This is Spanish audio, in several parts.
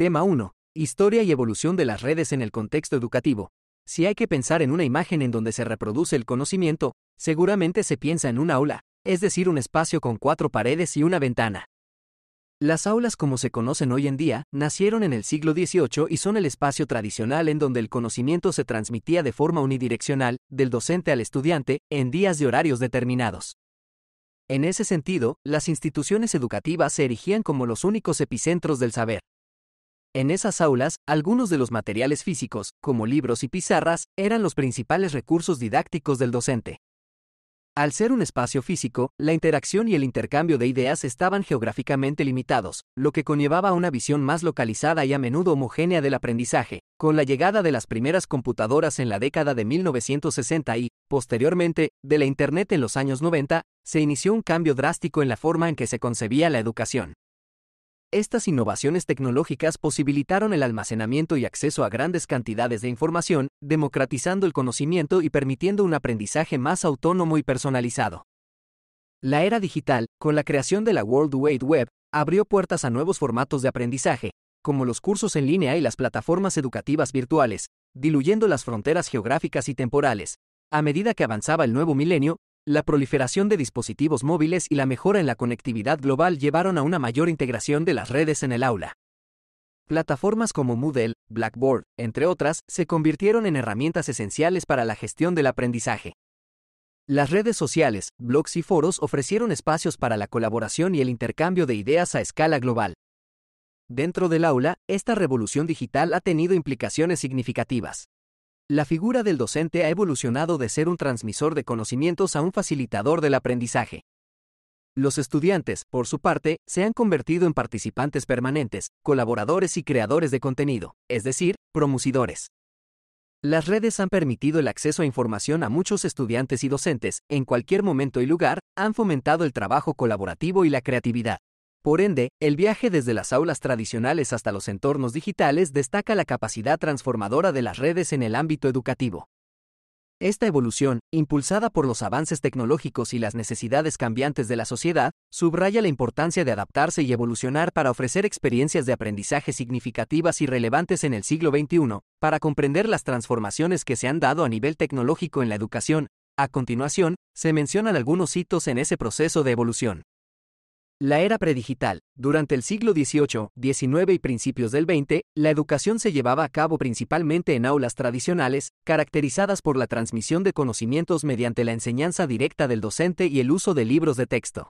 Tema 1. Historia y evolución de las redes en el contexto educativo. Si hay que pensar en una imagen en donde se reproduce el conocimiento, seguramente se piensa en una aula, es decir, un espacio con cuatro paredes y una ventana. Las aulas como se conocen hoy en día nacieron en el siglo XVIII y son el espacio tradicional en donde el conocimiento se transmitía de forma unidireccional, del docente al estudiante, en días de horarios determinados. En ese sentido, las instituciones educativas se erigían como los únicos epicentros del saber, en esas aulas, algunos de los materiales físicos, como libros y pizarras, eran los principales recursos didácticos del docente. Al ser un espacio físico, la interacción y el intercambio de ideas estaban geográficamente limitados, lo que conllevaba una visión más localizada y a menudo homogénea del aprendizaje. Con la llegada de las primeras computadoras en la década de 1960 y, posteriormente, de la Internet en los años 90, se inició un cambio drástico en la forma en que se concebía la educación. Estas innovaciones tecnológicas posibilitaron el almacenamiento y acceso a grandes cantidades de información, democratizando el conocimiento y permitiendo un aprendizaje más autónomo y personalizado. La era digital, con la creación de la World Wide Web, abrió puertas a nuevos formatos de aprendizaje, como los cursos en línea y las plataformas educativas virtuales, diluyendo las fronteras geográficas y temporales. A medida que avanzaba el nuevo milenio, la proliferación de dispositivos móviles y la mejora en la conectividad global llevaron a una mayor integración de las redes en el aula. Plataformas como Moodle, Blackboard, entre otras, se convirtieron en herramientas esenciales para la gestión del aprendizaje. Las redes sociales, blogs y foros ofrecieron espacios para la colaboración y el intercambio de ideas a escala global. Dentro del aula, esta revolución digital ha tenido implicaciones significativas. La figura del docente ha evolucionado de ser un transmisor de conocimientos a un facilitador del aprendizaje. Los estudiantes, por su parte, se han convertido en participantes permanentes, colaboradores y creadores de contenido, es decir, promusidores. Las redes han permitido el acceso a información a muchos estudiantes y docentes, en cualquier momento y lugar, han fomentado el trabajo colaborativo y la creatividad. Por ende, el viaje desde las aulas tradicionales hasta los entornos digitales destaca la capacidad transformadora de las redes en el ámbito educativo. Esta evolución, impulsada por los avances tecnológicos y las necesidades cambiantes de la sociedad, subraya la importancia de adaptarse y evolucionar para ofrecer experiencias de aprendizaje significativas y relevantes en el siglo XXI, para comprender las transformaciones que se han dado a nivel tecnológico en la educación. A continuación, se mencionan algunos hitos en ese proceso de evolución. La era predigital. Durante el siglo XVIII, XIX y principios del XX, la educación se llevaba a cabo principalmente en aulas tradicionales, caracterizadas por la transmisión de conocimientos mediante la enseñanza directa del docente y el uso de libros de texto.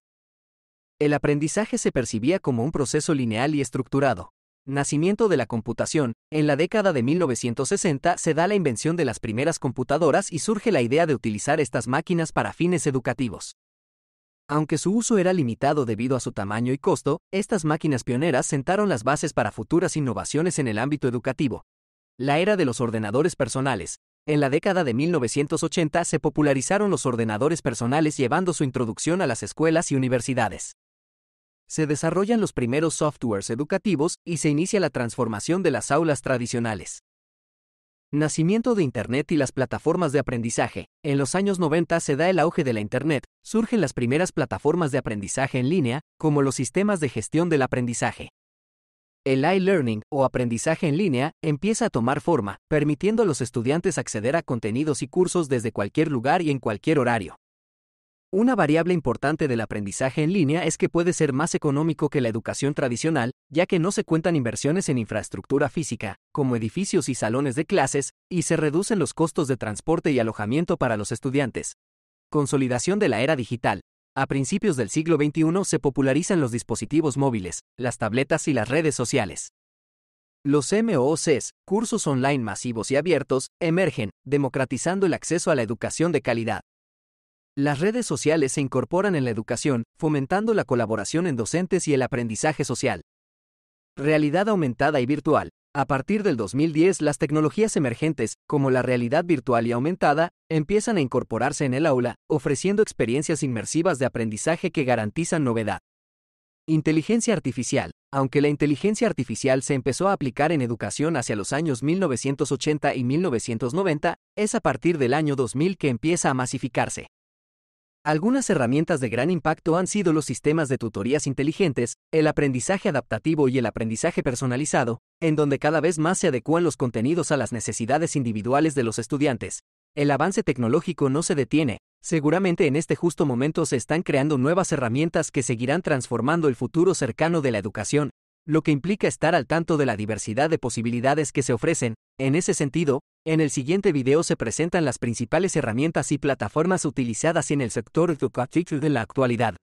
El aprendizaje se percibía como un proceso lineal y estructurado. Nacimiento de la computación. En la década de 1960 se da la invención de las primeras computadoras y surge la idea de utilizar estas máquinas para fines educativos. Aunque su uso era limitado debido a su tamaño y costo, estas máquinas pioneras sentaron las bases para futuras innovaciones en el ámbito educativo. La era de los ordenadores personales. En la década de 1980 se popularizaron los ordenadores personales llevando su introducción a las escuelas y universidades se desarrollan los primeros softwares educativos y se inicia la transformación de las aulas tradicionales. Nacimiento de Internet y las plataformas de aprendizaje. En los años 90 se da el auge de la Internet, surgen las primeras plataformas de aprendizaje en línea, como los sistemas de gestión del aprendizaje. El e-learning, o aprendizaje en línea, empieza a tomar forma, permitiendo a los estudiantes acceder a contenidos y cursos desde cualquier lugar y en cualquier horario. Una variable importante del aprendizaje en línea es que puede ser más económico que la educación tradicional, ya que no se cuentan inversiones en infraestructura física, como edificios y salones de clases, y se reducen los costos de transporte y alojamiento para los estudiantes. Consolidación de la era digital. A principios del siglo XXI se popularizan los dispositivos móviles, las tabletas y las redes sociales. Los MOOCs, cursos online masivos y abiertos, emergen, democratizando el acceso a la educación de calidad. Las redes sociales se incorporan en la educación, fomentando la colaboración en docentes y el aprendizaje social. Realidad aumentada y virtual. A partir del 2010, las tecnologías emergentes, como la realidad virtual y aumentada, empiezan a incorporarse en el aula, ofreciendo experiencias inmersivas de aprendizaje que garantizan novedad. Inteligencia artificial. Aunque la inteligencia artificial se empezó a aplicar en educación hacia los años 1980 y 1990, es a partir del año 2000 que empieza a masificarse. Algunas herramientas de gran impacto han sido los sistemas de tutorías inteligentes, el aprendizaje adaptativo y el aprendizaje personalizado, en donde cada vez más se adecúan los contenidos a las necesidades individuales de los estudiantes. El avance tecnológico no se detiene, seguramente en este justo momento se están creando nuevas herramientas que seguirán transformando el futuro cercano de la educación, lo que implica estar al tanto de la diversidad de posibilidades que se ofrecen. En ese sentido, en el siguiente video se presentan las principales herramientas y plataformas utilizadas en el sector educativo de la actualidad.